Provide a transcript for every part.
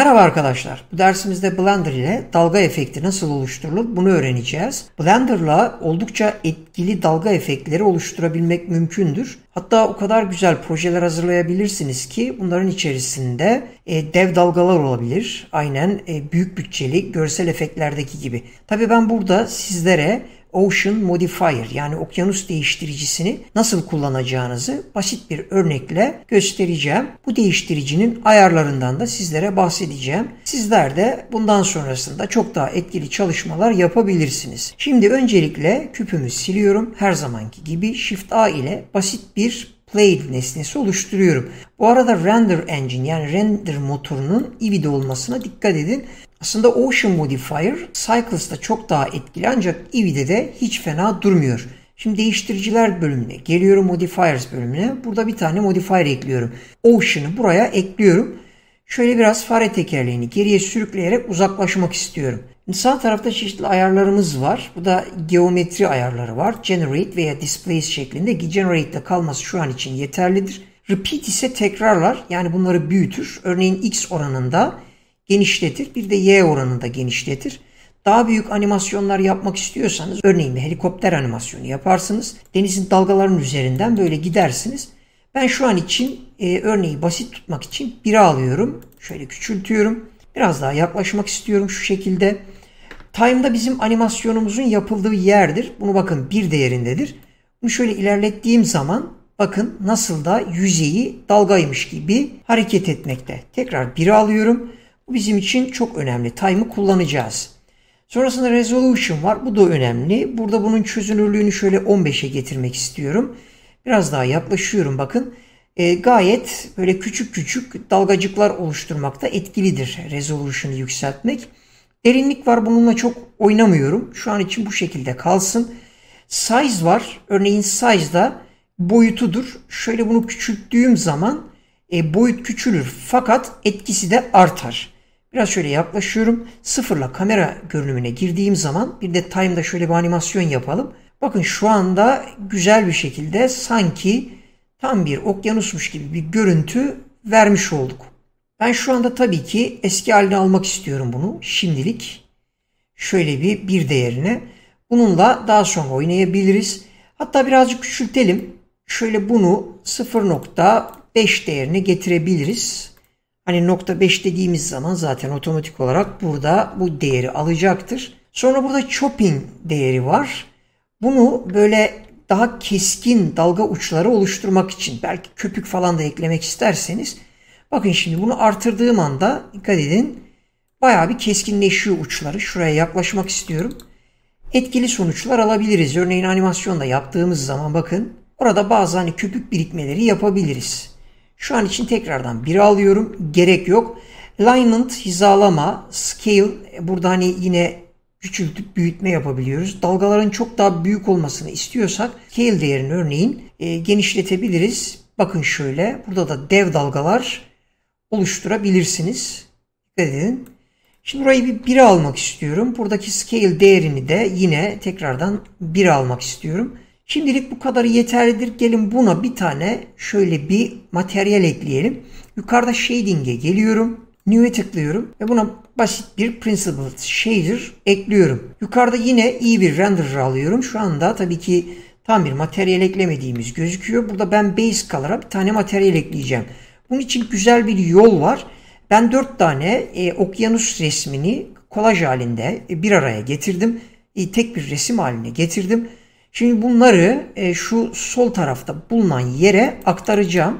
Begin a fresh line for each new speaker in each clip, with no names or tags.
Merhaba arkadaşlar. Bu dersimizde Blender ile dalga efekti nasıl oluşturulur bunu öğreneceğiz. Blender'la oldukça etkili dalga efektleri oluşturabilmek mümkündür. Hatta o kadar güzel projeler hazırlayabilirsiniz ki bunların içerisinde e, dev dalgalar olabilir. Aynen e, büyük bütçeli görsel efektlerdeki gibi. Tabii ben burada sizlere Ocean Modifier yani okyanus değiştiricisini nasıl kullanacağınızı basit bir örnekle göstereceğim. Bu değiştiricinin ayarlarından da sizlere bahsedeceğim. Sizler de bundan sonrasında çok daha etkili çalışmalar yapabilirsiniz. Şimdi öncelikle küpümü siliyorum. Her zamanki gibi Shift A ile basit bir played nesnesi oluşturuyorum. Bu arada render engine yani render motorunun ivide olmasına dikkat edin. Aslında Ocean Modifier Cyclist'ta çok daha etkili ancak Eevee'de de hiç fena durmuyor. Şimdi değiştiriciler bölümüne geliyorum Modifiers bölümüne. Burada bir tane modifier ekliyorum. Ocean'ı buraya ekliyorum. Şöyle biraz fare tekerleğini geriye sürükleyerek uzaklaşmak istiyorum. sağ tarafta çeşitli ayarlarımız var. Bu da geometri ayarları var. Generate veya Displace şeklinde. Generate'de kalması şu an için yeterlidir. Repeat ise tekrarlar. Yani bunları büyütür. Örneğin X oranında genişletir. Bir de Y oranında genişletir. Daha büyük animasyonlar yapmak istiyorsanız örneğin bir helikopter animasyonu yaparsınız. Denizin dalgalarının üzerinden böyle gidersiniz. Ben şu an için e, örneği basit tutmak için 1'e alıyorum. Şöyle küçültüyorum. Biraz daha yaklaşmak istiyorum şu şekilde. Time'da bizim animasyonumuzun yapıldığı yerdir. Bunu bakın bir değerindedir. Bunu şöyle ilerlettiğim zaman bakın nasıl da yüzeyi dalgaymış gibi hareket etmekte. Tekrar 1'e alıyorum. Bu bizim için çok önemli. Time'ı kullanacağız. Sonrasında resolution var. Bu da önemli. Burada bunun çözünürlüğünü şöyle 15'e getirmek istiyorum. Biraz daha yaklaşıyorum bakın. E, gayet böyle küçük küçük dalgacıklar oluşturmakta etkilidir resolution'ı yükseltmek. Derinlik var bununla çok oynamıyorum. Şu an için bu şekilde kalsın. Size var. Örneğin size da boyutudur. Şöyle bunu küçülttüğüm zaman e, boyut küçülür fakat etkisi de artar. Biraz şöyle yaklaşıyorum. Sıfırla kamera görünümüne girdiğim zaman bir de time'da şöyle bir animasyon yapalım. Bakın şu anda güzel bir şekilde sanki tam bir okyanusmuş gibi bir görüntü vermiş olduk. Ben şu anda tabii ki eski haline almak istiyorum bunu şimdilik. Şöyle bir bir değerine. Bununla daha sonra oynayabiliriz. Hatta birazcık küçültelim. Şöyle bunu 0.5 değerine getirebiliriz. Hani nokta 5 dediğimiz zaman zaten otomatik olarak burada bu değeri alacaktır. Sonra burada chopping değeri var. Bunu böyle daha keskin dalga uçları oluşturmak için belki köpük falan da eklemek isterseniz bakın şimdi bunu artırdığım anda dikkat edin bayağı bir keskinleşiyor uçları. Şuraya yaklaşmak istiyorum. Etkili sonuçlar alabiliriz. Örneğin animasyonda yaptığımız zaman bakın orada bazı hani köpük birikmeleri yapabiliriz. Şu an için tekrardan bir alıyorum. Gerek yok. Alignment, hizalama, scale. E, burada hani yine küçültüp büyütme yapabiliyoruz. Dalgaların çok daha büyük olmasını istiyorsak scale değerini örneğin e, genişletebiliriz. Bakın şöyle. Burada da dev dalgalar oluşturabilirsiniz. Dikkat edin. Şimdi burayı bir 1'e almak istiyorum. Buradaki scale değerini de yine tekrardan 1'e almak istiyorum. Şimdilik bu kadarı yeterlidir. Gelin buna bir tane şöyle bir materyal ekleyelim. Yukarıda shading'e geliyorum. New'e tıklıyorum ve buna basit bir principal shader ekliyorum. Yukarıda yine iyi bir renderer alıyorum. Şu anda tabii ki tam bir materyal eklemediğimiz gözüküyor. Burada ben base color'a bir tane materyal ekleyeceğim. Bunun için güzel bir yol var. Ben 4 tane e, okyanus resmini kolaj halinde e, bir araya getirdim. E, tek bir resim haline getirdim. Şimdi bunları e, şu sol tarafta bulunan yere aktaracağım.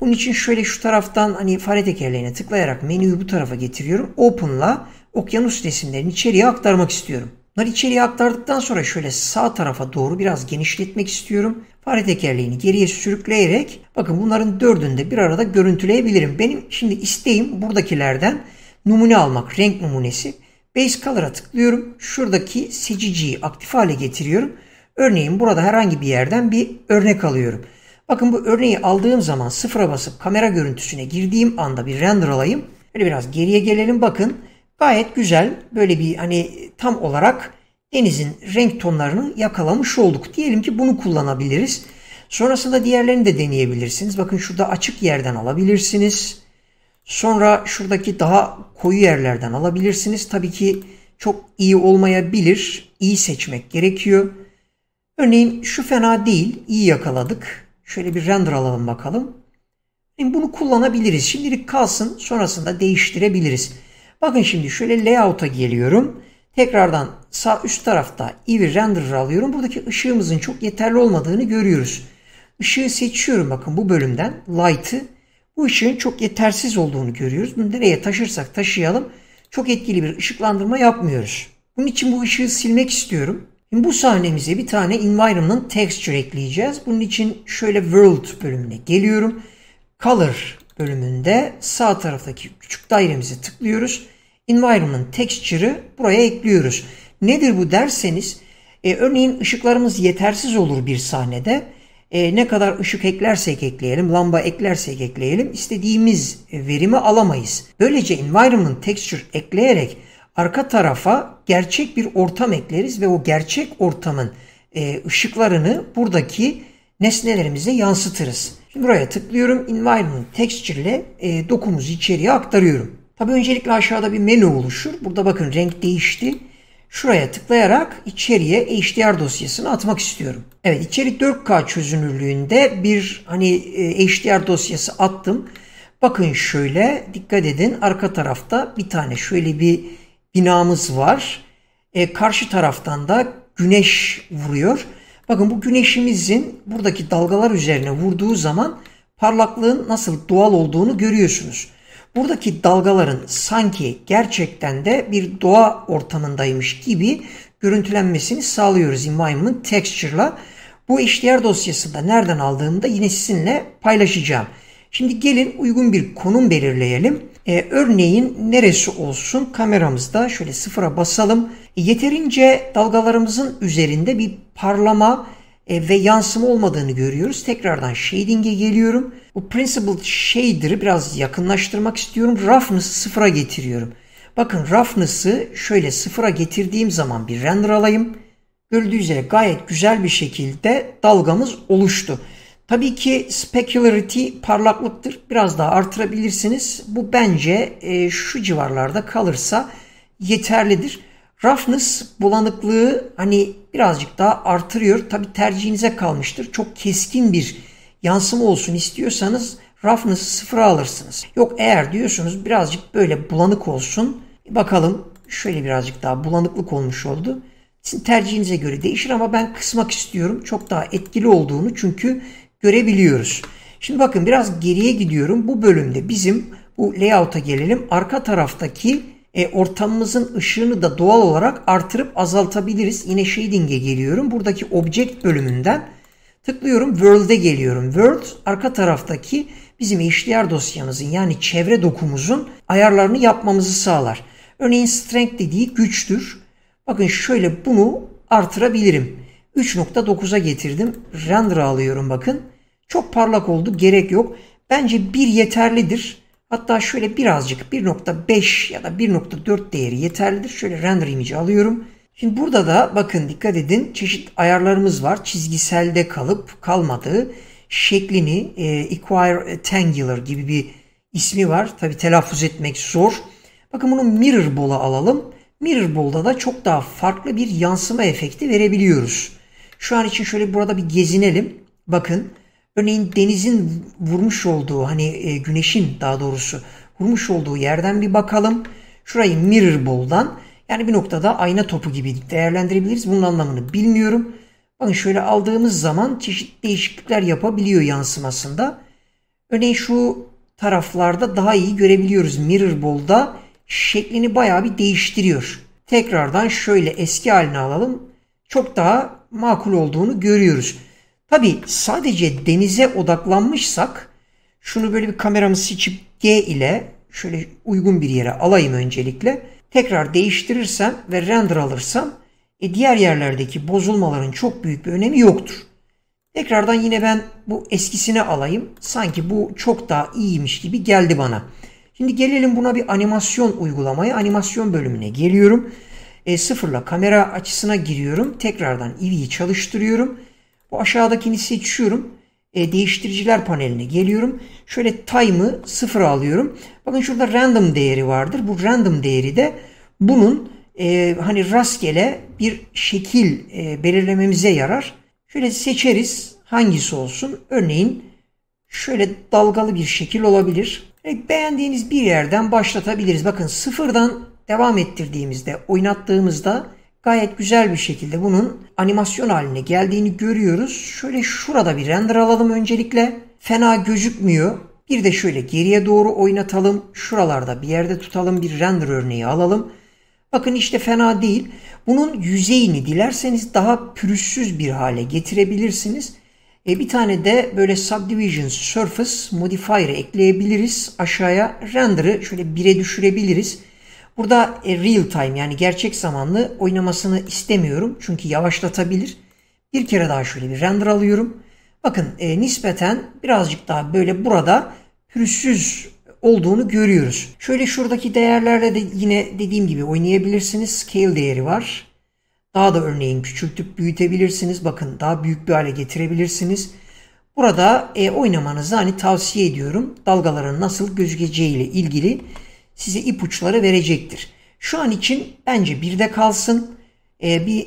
Bunun için şöyle şu taraftan hani fare tekerleğine tıklayarak menüyü bu tarafa getiriyorum. Open'la okyanus resimlerini içeriye aktarmak istiyorum. Bunları içeriye aktardıktan sonra şöyle sağ tarafa doğru biraz genişletmek istiyorum. Fare tekerleğini geriye sürükleyerek bakın bunların dördünü de bir arada görüntüleyebilirim. Benim şimdi isteğim buradakilerden numune almak, renk numunesi. Base Color'a tıklıyorum. Şuradaki seçiciyi aktif hale getiriyorum. Örneğin burada herhangi bir yerden bir örnek alıyorum. Bakın bu örneği aldığım zaman sıfıra basıp kamera görüntüsüne girdiğim anda bir render alayım. Böyle biraz geriye gelelim bakın. Gayet güzel böyle bir hani tam olarak denizin renk tonlarını yakalamış olduk. Diyelim ki bunu kullanabiliriz. Sonrasında diğerlerini de deneyebilirsiniz. Bakın şurada açık yerden alabilirsiniz. Sonra şuradaki daha koyu yerlerden alabilirsiniz. Tabii ki çok iyi olmayabilir. İyi seçmek gerekiyor. Örneğin şu fena değil, iyi yakaladık. Şöyle bir render alalım bakalım. bunu kullanabiliriz. Şimdilik kalsın, sonrasında değiştirebiliriz. Bakın şimdi şöyle layout'a geliyorum. Tekrardan sağ üst tarafta iyi bir renderer alıyorum. Buradaki ışığımızın çok yeterli olmadığını görüyoruz. Işığı seçiyorum bakın bu bölümden. Light'ı. Bu ışığın çok yetersiz olduğunu görüyoruz. Bunu nereye taşırsak taşıyalım çok etkili bir ışıklandırma yapmıyoruz. Bunun için bu ışığı silmek istiyorum. Şimdi bu sahnemize bir tane environment texture ekleyeceğiz. Bunun için şöyle world bölümüne geliyorum. Color bölümünde sağ taraftaki küçük dairemize tıklıyoruz. Environment texture'ı buraya ekliyoruz. Nedir bu derseniz e, örneğin ışıklarımız yetersiz olur bir sahnede. E, ne kadar ışık eklersek ekleyelim, lamba eklersek ekleyelim istediğimiz verimi alamayız. Böylece environment texture ekleyerek arka tarafa gerçek bir ortam ekleriz ve o gerçek ortamın e, ışıklarını buradaki nesnelerimize yansıtırız. Şimdi buraya tıklıyorum. Environment Texture ile e, dokumuzu içeriye aktarıyorum. Tabii öncelikle aşağıda bir menü oluşur. Burada bakın renk değişti. Şuraya tıklayarak içeriye HDR dosyasını atmak istiyorum. Evet içerik 4K çözünürlüğünde bir hani e, HDR dosyası attım. Bakın şöyle dikkat edin arka tarafta bir tane şöyle bir binamız var. E, karşı taraftan da güneş vuruyor. Bakın bu güneşimizin buradaki dalgalar üzerine vurduğu zaman parlaklığın nasıl doğal olduğunu görüyorsunuz. Buradaki dalgaların sanki gerçekten de bir doğa ortamındaymış gibi görüntülenmesini sağlıyoruz Environment Texture'la. Bu HDR dosyasında nereden da yine sizinle paylaşacağım. Şimdi gelin uygun bir konum belirleyelim. E, örneğin neresi olsun kameramızda şöyle sıfıra basalım. E, yeterince dalgalarımızın üzerinde bir parlama e, ve yansıma olmadığını görüyoruz. Tekrardan shading'e geliyorum. Bu principal shader'ı biraz yakınlaştırmak istiyorum. Roughness'ı sıfıra getiriyorum. Bakın roughness'ı şöyle sıfıra getirdiğim zaman bir render alayım. Gördüğünüz üzere gayet güzel bir şekilde dalgamız oluştu. Tabii ki specularity parlaklıktır. Biraz daha artırabilirsiniz. Bu bence e, şu civarlarda kalırsa yeterlidir. Roughness bulanıklığı hani birazcık daha artırıyor. Tabi tercihinize kalmıştır. Çok keskin bir yansıma olsun istiyorsanız roughness'ı sıfıra alırsınız. Yok eğer diyorsunuz birazcık böyle bulanık olsun. Bakalım şöyle birazcık daha bulanıklık olmuş oldu. Sizin tercihinize göre değişir ama ben kısmak istiyorum. Çok daha etkili olduğunu çünkü görebiliyoruz. Şimdi bakın biraz geriye gidiyorum. Bu bölümde bizim bu layout'a gelelim. Arka taraftaki e, ortamımızın ışığını da doğal olarak artırıp azaltabiliriz. Yine shading'e geliyorum. Buradaki object bölümünden tıklıyorum. World'e geliyorum. World arka taraftaki bizim HDR dosyamızın yani çevre dokumuzun ayarlarını yapmamızı sağlar. Örneğin strength dediği güçtür. Bakın şöyle bunu artırabilirim. 3.9'a getirdim. Render alıyorum bakın. Çok parlak oldu gerek yok. Bence 1 yeterlidir. Hatta şöyle birazcık 1.5 ya da 1.4 değeri yeterlidir. Şöyle render image alıyorum. Şimdi burada da bakın dikkat edin çeşit ayarlarımız var. Çizgiselde kalıp kalmadığı şeklini e, acquire Tangular gibi bir ismi var. Tabi telaffuz etmek zor. Bakın bunu Mirror Ball'a alalım. Mirror Ball'da da çok daha farklı bir yansıma efekti verebiliyoruz. Şu an için şöyle burada bir gezinelim. Bakın Örneğin denizin vurmuş olduğu hani e, güneşin daha doğrusu vurmuş olduğu yerden bir bakalım. Şurayı mirror yani bir noktada ayna topu gibi değerlendirebiliriz. Bunun anlamını bilmiyorum. Bakın şöyle aldığımız zaman çeşitli değişiklikler yapabiliyor yansımasında. Örneğin şu taraflarda daha iyi görebiliyoruz. Mirror şeklini bayağı bir değiştiriyor. Tekrardan şöyle eski halini alalım. Çok daha makul olduğunu görüyoruz. Tabi sadece denize odaklanmışsak şunu böyle bir kameramı seçip G ile şöyle uygun bir yere alayım öncelikle. Tekrar değiştirirsem ve render alırsam e, diğer yerlerdeki bozulmaların çok büyük bir önemi yoktur. Tekrardan yine ben bu eskisini alayım. Sanki bu çok daha iyiymiş gibi geldi bana. Şimdi gelelim buna bir animasyon uygulamaya. Animasyon bölümüne geliyorum. E, sıfırla kamera açısına giriyorum. Tekrardan Eevee'yi çalıştırıyorum. Bu aşağıdakini seçiyorum. E, değiştiriciler paneline geliyorum. Şöyle time'ı sıfıra alıyorum. Bakın şurada random değeri vardır. Bu random değeri de bunun e, hani rastgele bir şekil e, belirlememize yarar. Şöyle seçeriz hangisi olsun. Örneğin şöyle dalgalı bir şekil olabilir. Yani e, beğendiğiniz bir yerden başlatabiliriz. Bakın sıfırdan devam ettirdiğimizde, oynattığımızda gayet güzel bir şekilde bunun animasyon haline geldiğini görüyoruz. Şöyle şurada bir render alalım öncelikle. Fena gözükmüyor. Bir de şöyle geriye doğru oynatalım. Şuralarda bir yerde tutalım bir render örneği alalım. Bakın işte fena değil. Bunun yüzeyini dilerseniz daha pürüzsüz bir hale getirebilirsiniz. E bir tane de böyle Subdivision Surface Modifier'ı ekleyebiliriz. Aşağıya render'ı şöyle 1'e düşürebiliriz. Burada e, real time yani gerçek zamanlı oynamasını istemiyorum. Çünkü yavaşlatabilir. Bir kere daha şöyle bir render alıyorum. Bakın e, nispeten birazcık daha böyle burada pürüzsüz olduğunu görüyoruz. Şöyle şuradaki değerlerle de yine dediğim gibi oynayabilirsiniz. Scale değeri var. Daha da örneğin küçültüp büyütebilirsiniz. Bakın daha büyük bir hale getirebilirsiniz. Burada e, oynamanızı hani tavsiye ediyorum. Dalgaların nasıl gözükeceği ile ilgili size ipuçları verecektir. Şu an için bence bir de kalsın. Ee, bir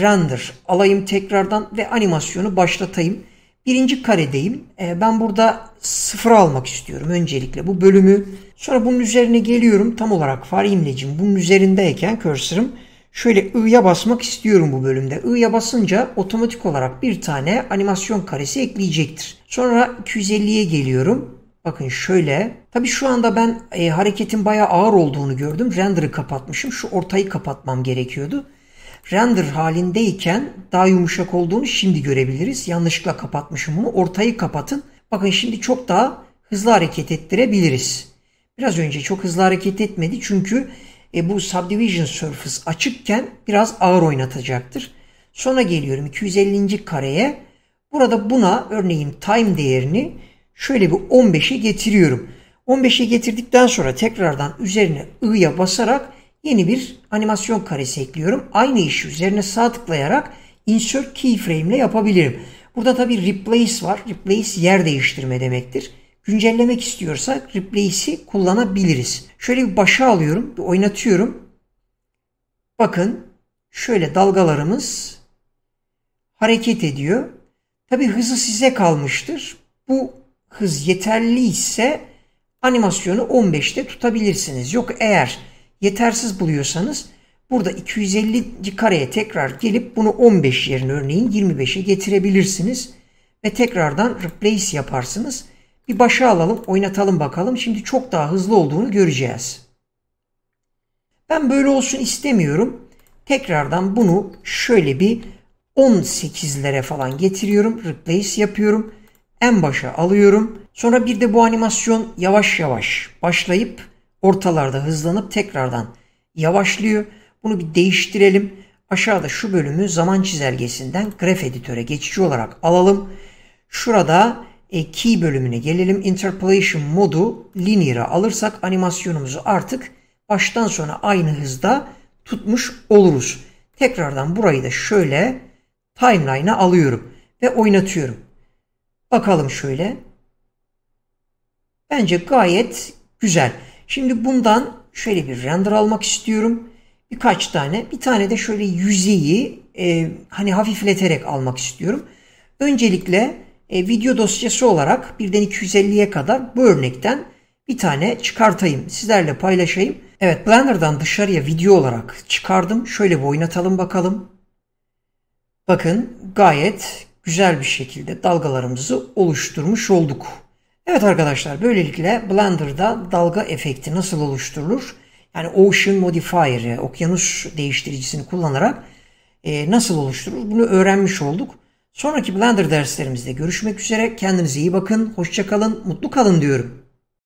render alayım tekrardan ve animasyonu başlatayım. Birinci karedeyim. Ee, ben burada sıfır almak istiyorum öncelikle bu bölümü. Sonra bunun üzerine geliyorum. Tam olarak fare imlecim bunun üzerindeyken cursor'ım şöyle I'ya basmak istiyorum bu bölümde. I'ya basınca otomatik olarak bir tane animasyon karesi ekleyecektir. Sonra 250'ye geliyorum. Bakın şöyle. Tabii şu anda ben e, hareketin bayağı ağır olduğunu gördüm. Render'ı kapatmışım. Şu ortayı kapatmam gerekiyordu. Render halindeyken daha yumuşak olduğunu şimdi görebiliriz. Yanlışlıkla kapatmışım bunu. Ortayı kapatın. Bakın şimdi çok daha hızlı hareket ettirebiliriz. Biraz önce çok hızlı hareket etmedi çünkü e, bu Subdivision Surface açıkken biraz ağır oynatacaktır. Sonra geliyorum 250. kareye. Burada buna örneğin time değerini şöyle bir 15'e getiriyorum. 15'e getirdikten sonra tekrardan üzerine I'ya basarak yeni bir animasyon karesi ekliyorum. Aynı işi üzerine sağ tıklayarak insert keyframe ile yapabilirim. Burada tabi replace var. Replace yer değiştirme demektir. Güncellemek istiyorsak replace'i kullanabiliriz. Şöyle bir başa alıyorum, bir oynatıyorum. Bakın şöyle dalgalarımız hareket ediyor. Tabi hızı size kalmıştır. Bu hız yeterli ise animasyonu 15'te tutabilirsiniz. Yok eğer yetersiz buluyorsanız burada 250. kareye tekrar gelip bunu 15 yerine örneğin 25'e getirebilirsiniz. Ve tekrardan replace yaparsınız. Bir başa alalım oynatalım bakalım. Şimdi çok daha hızlı olduğunu göreceğiz. Ben böyle olsun istemiyorum. Tekrardan bunu şöyle bir 18'lere falan getiriyorum. Replace yapıyorum en başa alıyorum. Sonra bir de bu animasyon yavaş yavaş başlayıp ortalarda hızlanıp tekrardan yavaşlıyor. Bunu bir değiştirelim. Aşağıda şu bölümü zaman çizelgesinden graf editöre geçici olarak alalım. Şurada e, key bölümüne gelelim. Interpolation modu linear'a alırsak animasyonumuzu artık baştan sona aynı hızda tutmuş oluruz. Tekrardan burayı da şöyle timeline'a alıyorum ve oynatıyorum. Bakalım şöyle. Bence gayet güzel. Şimdi bundan şöyle bir render almak istiyorum. Birkaç tane. Bir tane de şöyle yüzeyi e, hani hafifleterek almak istiyorum. Öncelikle e, video dosyası olarak birden 250'ye kadar bu örnekten bir tane çıkartayım. Sizlerle paylaşayım. Evet Blender'dan dışarıya video olarak çıkardım. Şöyle bir oynatalım bakalım. Bakın gayet güzel bir şekilde dalgalarımızı oluşturmuş olduk. Evet arkadaşlar böylelikle Blender'da dalga efekti nasıl oluşturulur? Yani Ocean Modifier'ı, okyanus değiştiricisini kullanarak e, nasıl oluşturur? Bunu öğrenmiş olduk. Sonraki Blender derslerimizde görüşmek üzere. Kendinize iyi bakın, hoşçakalın, mutlu kalın diyorum.